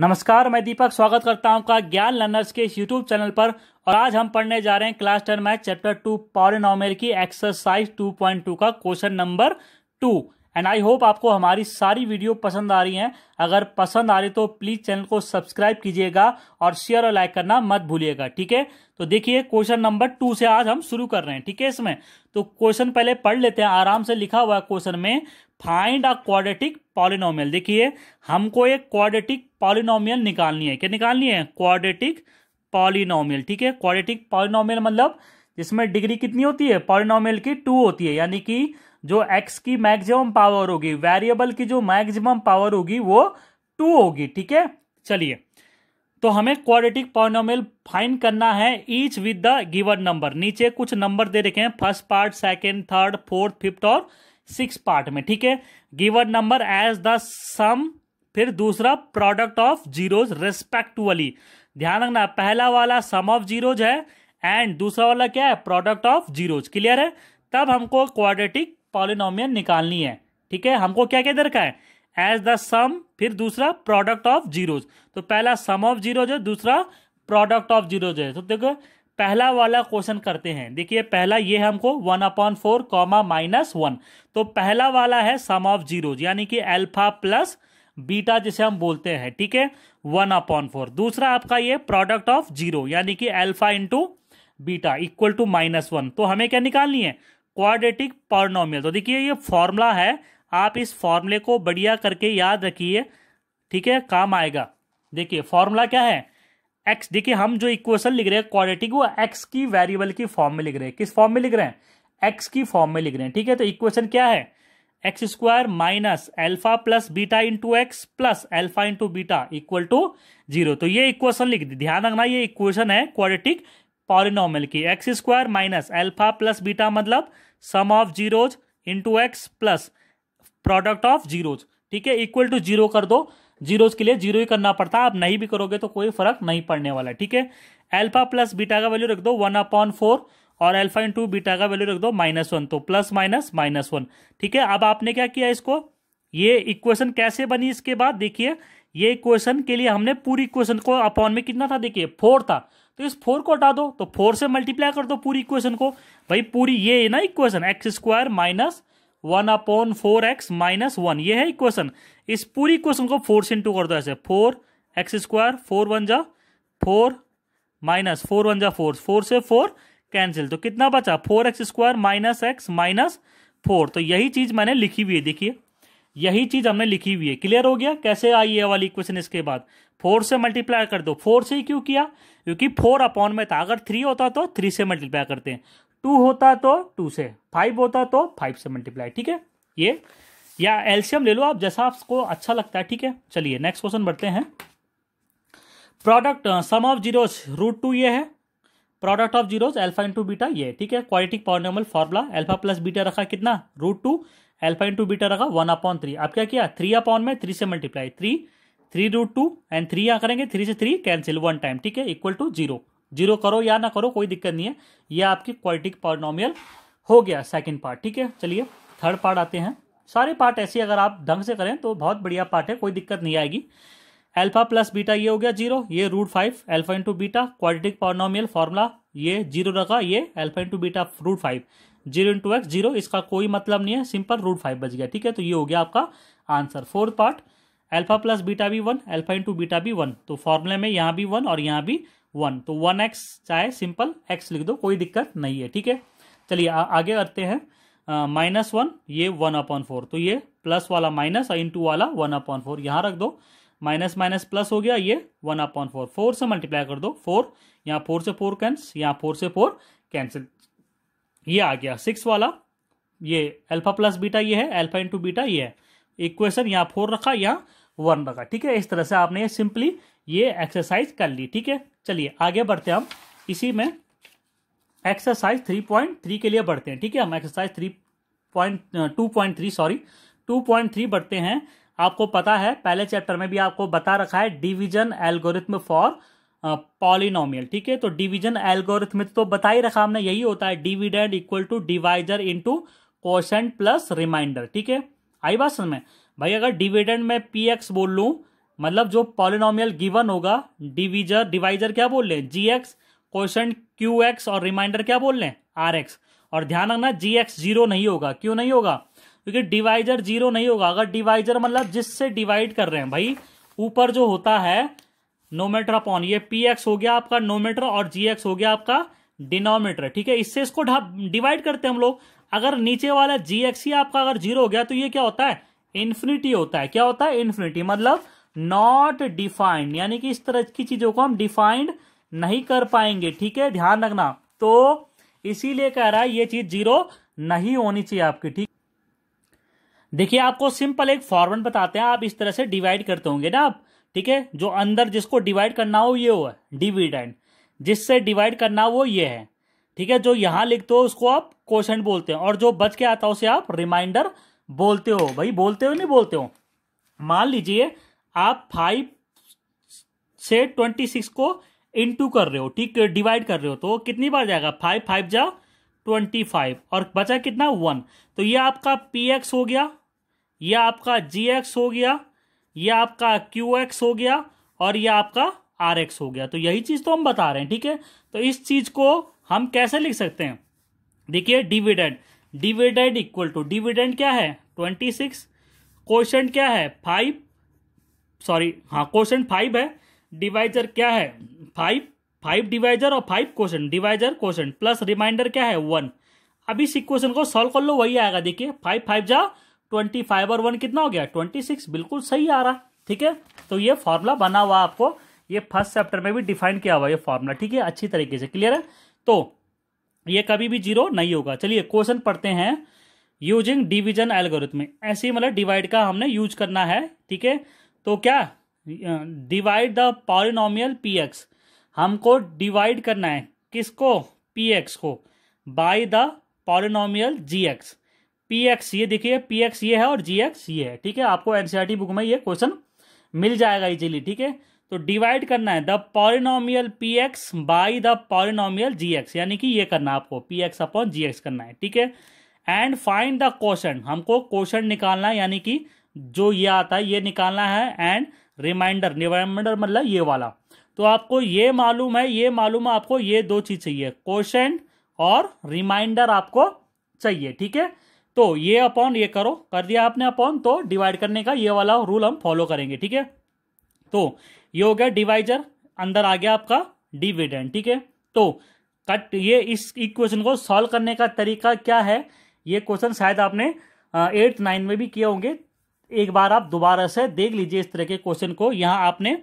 नमस्कार मैं दीपक स्वागत करता हूं का ज्ञान लर्नर्स के इस यूट्यूब चैनल पर और आज हम पढ़ने जा रहे हैं class ten math chapter two power की एक्सरसाइज 2.2 का question number two and I hope आपको हमारी सारी वीडियो पसंद आ रही हैं अगर पसंद आ रही तो प्लीज चैनल को सब्सक्राइब कीजिएगा और शेयर और लाइक करना मत भूलिएगा ठीक है तो देखिए क्वेश्चन नंबर टू से आज हम शुरू कर रहे हैं ठीक है इसमें तो क्वेश्चन पहले पढ़ लेते हैं आराम से लिखा हुआ है क्वेश्चन में फाइंड अ क्वाड्रेटिक पॉलिनोमियल देखिए हमको एक क्वाड्रेटिक पॉलिनोमियल निकालनी है क्या निकालनी है क्वाड्रेटिक पॉलिनोमियल ठीक है क्वाड्रेटिक पॉलिनोमियल मतलब जिसमें डिग्री कितनी होती है पॉलिनोमियल की टू होती है यानी कि जो एक्स की मैक्सिमम पावर होगी वेरिएबल की जो मैक्सिमम पावर होगी वो टू होगी ठीक है चलिए तो हमें क्वाड्रेटिक पॉलिनोमियल फाइंड करना है each with the given number नीचे कुछ नंबर दे रखे हैं first part second third fourth fifth और सिक्स पार्ट में ठीक है given number as the sum फिर दूसरा प्रोडक्ट ऑफ जीरोज रेस्पेक्टुअली ध्यान रखना पहला वाला सम ऑफ जीरोज है एंड दूसरा वाला क्या है प्रोडक्ट ऑफ जीरोज क्लियर है तब हमको क्वाड्रेटिक पॉलिनोमियल निकालनी है ठीक है हमको क्या क्या इधर का है एज द सम फिर दूसरा प्रोडक्ट ऑफ जीरोज तो पहला सम ऑफ जीरोज है दूसरा प्रोडक्ट ऑफ जीरोज है तो देखो पहला वाला क्वेश्चन करते हैं देखिए पहला ये हमको one upon four comma minus one तो पहला वाला है सम ऑफ जीरो यानी कि अल्फा प्लस बीटा जिसे हम बोलते हैं ठीक है वन अपॉन फोर दूसरा आपका ये प्रोडक्ट ऑफ जीरो यानी कि alpha into beta equal to minus one तो हमें क्या निकालनी है क्वाड्रेटिक पॉर्नोमियल तो देखिए ये फॉर्मूला है आप इस फॉर्मूले को बढ़िया करके याद रखिए ठीक है काम आएगा देखिए फॉर्मूला क्या है एक्स देखिए हम जो इक्वेशन लिख रहे हैं क्वालिटी वो एक्स की वेरिएबल की फॉर्म में लिख रहे हैं किस फॉर्म में लिख रहे हैं एक्स की फॉर्म में लिख रहे हैं ठीक है तो इक्वेशन क्या है x square minus alpha plus beta into x plus alpha into beta equal to zero तो ये इक्वेशन लिख दी ध्यान रखना ये इक्वेशन है क्वाड्रेटिक पॉरिनॉमल की x square minus alpha plus beta मतलब sum of zeros into x plus product of zeros ठीक है इक्वल टू जीरो कर दो जीरोज के लिए जीरो ही करना पड़ता है आप नहीं भी करोगे तो कोई फर्क नहीं पड़ने वाला ठीक है एल्फा प्लस बीटा का वैल्यू रख दो वन अपॉन फोर और एल्फा टू बीटा का वैल्यू रख दो माइनस वन तो प्लस माइनस माइनस वन ठीक है अब आपने क्या किया इसको ये इक्वेशन कैसे बनी इसके बाद देखिए ये इक्वेशन के लिए हमने पूरी इक्वेशन को अपॉन में कितना था देखिए फोर था तो इस फोर को हटा दो तो फोर से मल्टीप्लाई कर दो पूरी इक्वेशन को भाई पूरी ये है ना equation x square minus one upon four x minus one ये है इक्वेशन इस पूरी इक्वेशन को फोर से इंटू कर दो ऐसे four x square four one जा फोर माइनस फोर वन जा फोर फोर से फोर कैंसिल तो कितना बचा four x square minus x minus four तो यही चीज मैंने लिखी हुई है देखिए यही चीज हमने लिखी हुई है क्लियर हो गया कैसे आई ये वाली इक्वेशन इसके बाद फोर से मल्टीप्लाई कर दो फोर से ही क्यों किया क्योंकि फोर अपॉन में था अगर थ्री होता तो थ्री से मल्टीप्लाई करते हैं टू होता तो टू से फाइव होता तो फाइव से मल्टीप्लाई ठीक है ये या एल्शियम ले लो आप जैसा आपको अच्छा लगता है ठीक है चलिए नेक्स्ट क्वेश्चन बढ़ते हैं product sum of zero root two ये है product of zero alpha into beta ये ठीक है quadratic polynomial formula alpha plus beta रखा कितना root two alpha into beta रखा वन अपॉन थ्री अब क्या किया थ्री अपॉन में थ्री से multiply three three root two and three यहाँ करेंगे थ्री से थ्री कैंसिल वन टाइम ठीक है इक्वल टू जीरो जीरो करो या ना करो कोई दिक्कत नहीं है ये आपकी क्वालिटिक पॉलिनोमियल हो गया सेकंड पार्ट ठीक है चलिए थर्ड पार्ट आते हैं सारे पार्ट ऐसे अगर आप ढंग से करें तो बहुत बढ़िया पार्ट है कोई दिक्कत नहीं आएगी अल्फा प्लस बीटा ये हो गया जीरो ये root five alpha into beta quadratic polynomial formula ये जीरो रखा ये alpha into beta root five zero into x zero इसका कोई मतलब नहीं है सिंपल रूट फाइव बच गया ठीक है तो ये हो गया आपका answer fourth part alpha plus beta भी वन अल्फा इंटू बीटा भी वन तो फॉर्मूले में यहाँ भी वन और यहाँ भी वन तो वन एक्स चाहे सिंपल एक्स लिख दो कोई दिक्कत नहीं है ठीक है चलिए आगे करते हैं माइनस वन ये वन अपॉन फोर तो ये प्लस वाला माइनस और इंटू वाला वन अपॉन फोर यहाँ रख दो माइनस माइनस प्लस हो गया ये वन अपॉन फोर फोर से मल्टीप्लाई कर दो फोर यहाँ फोर से फोर कैंस यहाँ फोर से फोर कैंसिल ये आ गया सिक्स वाला ये अल्फा प्लस बीटा ये है अल्फा इंटू बीटा ये है इक्वेशन यहाँ फोर रखा यहाँ वन रखा ठीक है इस तरह से आपने ये सिंपली ये एक्सरसाइज कर ली ठीक है चलिए आगे बढ़ते हम इसी में एक्सरसाइज थ्री पॉइंट थ्री के लिए बढ़ते हैं ठीक है हम exercise three point two point three sorry two point three बढ़ते हैं आपको पता है पहले चैप्टर में भी आपको बता रखा है डिवीजन एल्गोरिथम फॉर पॉलिनोमियल ठीक है तो डिवीजन एल्गोरिथम तो बता ही रखा हमने यही होता है dividend equal to divisor into question plus remainder ठीक है आई बात समझ में भाई अगर डिविडेंड में पी एक्स बोल लूँ मतलब जो पॉलिनोमियल गिवन होगा डिवीजर डिवाइजर क्या बोल लें g x quotient q x और रिमाइंडर क्या बोल लें आर एक्स और ध्यान रखना जी एक्स जीरो नहीं होगा क्यों नहीं होगा क्योंकि डिवाइजर जीरो नहीं होगा अगर डिवाइजर मतलब जिससे डिवाइड कर रहे हैं भाई ऊपर जो होता है नोमीटर अपॉन ये पी एक्स हो गया आपका नोमीटर और जी एक्स हो गया आपका डिनोमीटर ठीक है इससे इसको डिवाइड करते हैं हम लोग अगर नीचे वाला जी एक्स ही आपका अगर जीरो हो गया तो ये क्या होता है इन्फिनिटी होता है क्या होता है इन्फिनिटी मतलब नॉट डिफाइंड यानी कि इस तरह की चीजों को हम डिफाइंड नहीं कर पाएंगे ठीक है ध्यान रखना तो इसीलिए कह रहा है ये चीज जीरो नहीं होनी चाहिए आपकी ठीक देखिए आपको सिंपल एक फॉर्मेट बताते हैं आप इस तरह से डिवाइड करते होंगे ना आप ठीक है जो अंदर जिसको डिवाइड करना हो ये हो डिविडेंड जिससे डिवाइड करना हो ये है ठीक है जो यहां लिखते हो उसको आप क्वेश्चन बोलते हो और जो बच के आता हो उसे आप रिमाइंडर बोलते हो भाई बोलते हो नहीं बोलते हो मान लीजिए आप फाइव से ट्वेंटी सिक्स को इंटू कर रहे हो ठीक डिवाइड तो कर रहे हो तो कितनी बार जाएगा फाइव फाइव जा ट्वेंटी फाइव और बचा कितना वन तो ये आपका पी एक्स हो गया ये आपका जी एक्स हो गया ये आपका क्यू एक्स हो गया और ये आपका आर एक्स हो गया तो यही चीज़ तो हम बता रहे हैं ठीक है तो इस चीज़ को हम कैसे लिख सकते हैं देखिए dividend dividend equal to dividend क्या है ट्वेंटी सिक्स क्वेश्चन क्या है फाइव सॉरी हाँ क्वेश्चन फाइव है डिवाइजर क्या है फाइव फाइव डिवाइजर और five question divisor question plus remainder क्या है वन अभी इस क्वेश्चन को सॉल्व कर लो वही आएगा देखिए फाइव फाइव जा ट्वेंटी फाइव और वन कितना हो गया ट्वेंटी सिक्स बिल्कुल सही आ रहा है ठीक है तो ये फॉर्मूला बना हुआ आपको ये फर्स्ट चैप्टर में भी डिफाइन किया हुआ ये फॉर्मूला ठीक है अच्छी तरीके से क्लियर है तो ये कभी भी जीरो नहीं होगा चलिए क्वेश्चन पढ़ते हैं यूजिंग डिविजन एल्गोरिथम ऐसे मतलब डिवाइड का हमने यूज करना है ठीक है तो क्या divide the polynomial p x हमको डिवाइड करना है किसको पी एक्स को by the polynomial g x p x ये देखिए पी एक्स ये है और जी एक्स ये है ठीक है आपको एनसीईआरटी बुक e में ये क्वेश्चन मिल जाएगा इजीली ठीक है तो डिवाइड करना है the polynomial p x by the polynomial g x यानी कि ये करना है आपको p x upon g x करना है ठीक है एंड फाइंड द क्वेश्चन हमको क्वेश्चन निकालना है यानी कि जो ये आता है ये निकालना है एंड रिमाइंडर रिमाइंडर मतलब ये वाला तो आपको ये मालूम है ये मालूम है आपको ये दो चीज चाहिए क्वेश्चन और रिमाइंडर आपको चाहिए ठीक है तो ये अपॉन ये करो कर दिया आपने अपॉन तो डिवाइड करने का ये वाला रूल हम फॉलो करेंगे ठीक है तो ये हो गया डिवाइजर अंदर आ गया आपका डिविडेंड ठीक है तो कट ये इस इक्वेशन को सॉल्व करने का तरीका क्या है ये क्वेश्चन शायद आपने एट्थ नाइन में भी किए होंगे एक बार आप दोबारा से देख लीजिए इस तरह के क्वेश्चन को यहाँ आपने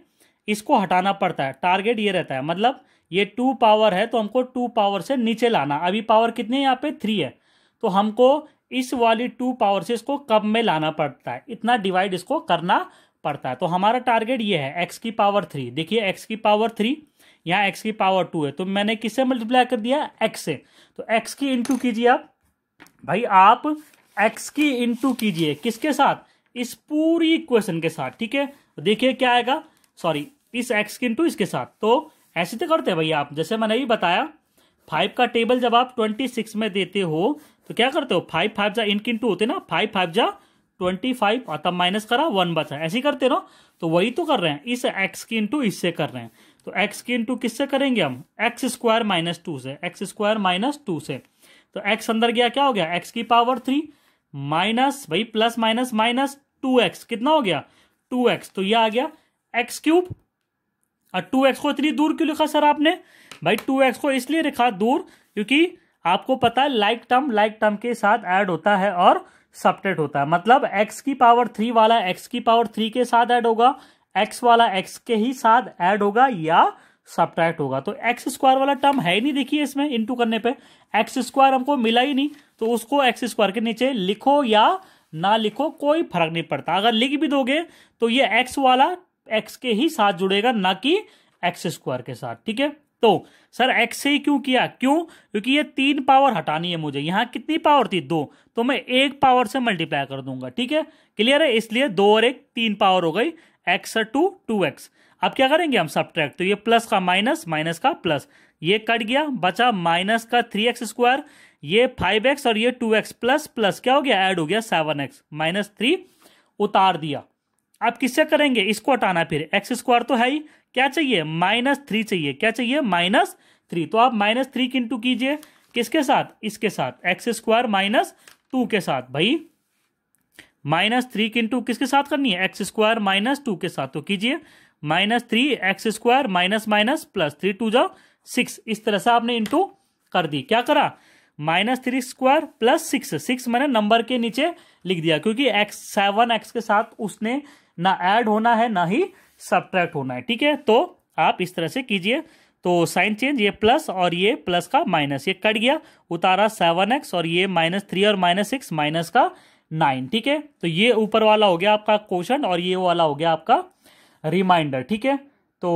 इसको हटाना पड़ता है टारगेट ये रहता है मतलब ये टू पावर है तो हमको टू पावर से नीचे लाना अभी पावर कितनी है यहाँ पे थ्री है तो हमको इस वाली टू पावर से इसको कब में लाना पड़ता है इतना डिवाइड इसको करना पड़ता है तो हमारा टारगेट ये है एक्स की पावर थ्री देखिए एक्स की पावर थ्री यहाँ एक्स की पावर टू है तो मैंने किससे मल्टीप्लाई कर दिया एक्स से तो एक्स की इंटू कीजिए आप भाई आप एक्स की इंटू कीजिए किसके साथ इस पूरी इक्वेशन के साथ ठीक है देखिए क्या आएगा सॉरी इस एक्स के इंटू इसके साथ तो ऐसे तो करते हैं भैया आप जैसे मैंने भी बताया फाइव का टेबल जब आप ट्वेंटी सिक्स में देते हो तो क्या करते हो फाइव फाइव जा इन किंटू होते ना फाइव फाइव जा ट्वेंटी फाइव तब माइनस करा वन बचा ऐसे ही करते रहो तो वही तो कर रहे हैं इस एक्स की इंटू इससे कर रहे हैं तो एक्स की इंटू किससे करेंगे हम एक्स स्क्वायर माइनस टू से एक्स स्क्वायर माइनस टू से तो एक्स अंदर गया क्या हो गया एक्स की पावर थ्री माइनस भाई plus minus minus two x कितना हो गया टू एक्स तो ये आ गया एक्स क्यूब और टू एक्स को इतनी दूर क्यों लिखा सर आपने भाई टू एक्स को इसलिए लिखा दूर क्योंकि आपको पता है लाइक टर्म लाइक टर्म के साथ ऐड होता है और सपरेट होता है मतलब एक्स की पावर थ्री वाला एक्स की पावर थ्री के साथ ऐड होगा एक्स वाला एक्स के ही साथ ऐड होगा या सब्ट्रैक्ट होगा तो एक्स स्क्वायर वाला टर्म है ही नहीं देखिए इसमें इनटू करने पे एक्स स्क्वायर हमको मिला ही नहीं तो उसको एक्स स्क्वायर के नीचे लिखो या ना लिखो कोई फर्क नहीं पड़ता अगर लिख भी दोगे तो ये एक्स वाला एक्स के ही साथ जुड़ेगा ना कि एक्स स्क्वायर के साथ ठीक है तो सर एक्स से ही क्यों किया क्यों क्योंकि ये तीन पावर हटानी है मुझे यहाँ कितनी पावर थी दो तो मैं एक पावर से मल्टीप्लाई कर दूंगा ठीक है क्लियर है इसलिए दो और एक तीन पावर हो गई एक्स टू टू एक्स अब क्या करेंगे हम सब तो ये प्लस का माइनस माइनस का प्लस ये कट गया बचा माइनस का थ्री एक्स स्क्वायर ये फाइव एक्स और ये टू एक्स प्लस प्लस क्या हो गया ऐड हो गया सेवन एक्स माइनस थ्री उतार दिया अब किससे करेंगे इसको हटाना फिर एक्स स्क्वायर तो है ही क्या चाहिए माइनस थ्री चाहिए क्या चाहिए माइनस थ्री तो आप माइनस थ्री किंटू कीजिए किसके साथ इसके साथ एक्स स्क्वायर माइनस टू के साथ भाई माइनस थ्री किंटू किसके साथ करनी है एक्स स्क्वायर माइनस टू के साथ तो कीजिए minus three x square minus minus plus three two जा सिक्स इस तरह से आपने इंटू कर दी क्या करा minus three square plus six six मैंने नंबर के नीचे लिख दिया क्योंकि एक्स सेवन एक्स के साथ उसने ना ऐड होना है ना ही सब्ट्रैक्ट होना है ठीक है तो आप इस तरह से कीजिए तो साइन चेंज ये प्लस और ये प्लस का माइनस ये कट गया उतारा सेवन एक्स और ये माइनस थ्री और माइनस सिक्स माइनस का नाइन ठीक है तो ये ऊपर वाला हो गया आपका क्वेश्चन और ये वाला हो गया आपका रिमाइंडर ठीक है तो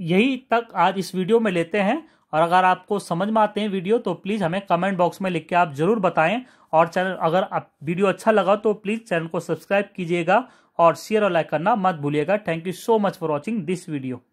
यही तक आज इस वीडियो में लेते हैं और अगर आपको समझ में आते हैं वीडियो तो प्लीज़ हमें कमेंट बॉक्स में लिख के आप ज़रूर बताएं और चैनल अगर आप वीडियो अच्छा लगा तो प्लीज़ चैनल को सब्सक्राइब कीजिएगा और शेयर और लाइक करना मत भूलिएगा thank you so much for watching this video